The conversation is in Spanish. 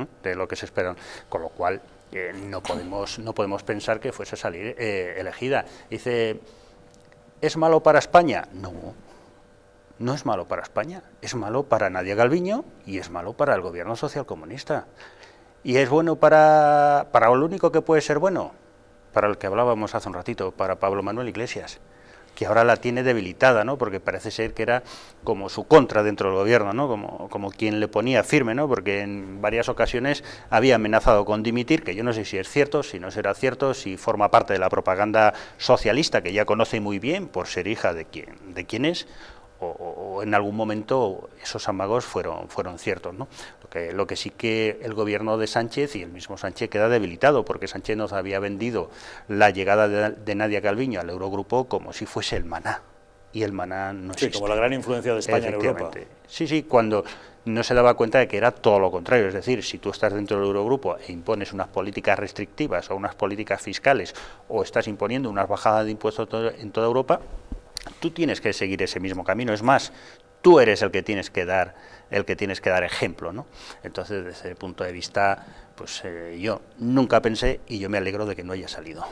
¿eh? de lo que se esperan. Con lo cual, eh, no, podemos, no podemos pensar que fuese a salir eh, elegida. Dice, ¿es malo para España? No, no es malo para España, es malo para Nadia Galviño y es malo para el gobierno socialcomunista. ¿Y es bueno para, para lo único que puede ser bueno? Para el que hablábamos hace un ratito, para Pablo Manuel Iglesias que ahora la tiene debilitada, ¿no? Porque parece ser que era como su contra dentro del gobierno, ¿no? Como, como quien le ponía firme, ¿no? Porque en varias ocasiones había amenazado con dimitir, que yo no sé si es cierto, si no será cierto, si forma parte de la propaganda socialista que ya conoce muy bien por ser hija de quién de quien es, o, en algún momento esos amagos fueron, fueron ciertos. ¿no? Lo, que, lo que sí que el gobierno de Sánchez y el mismo Sánchez queda debilitado, porque Sánchez nos había vendido la llegada de, Nadia Calviño al Eurogrupo como si fuese el maná. Y el maná no existe. Sí, como la gran influencia de España en Europa. Sí, sí, cuando no se daba cuenta de que era todo lo contrario. Es decir, si tú estás dentro del Eurogrupo e impones unas políticas restrictivas o unas políticas fiscales o estás imponiendo unas bajadas de impuestos en toda Europa, tú tienes que seguir ese mismo camino. Es más, tú eres el que tienes que dar, el que tienes que dar ejemplo, ¿no? Entonces, desde ese punto de vista, pues eh, yo nunca pensé y yo me alegro de que no haya salido.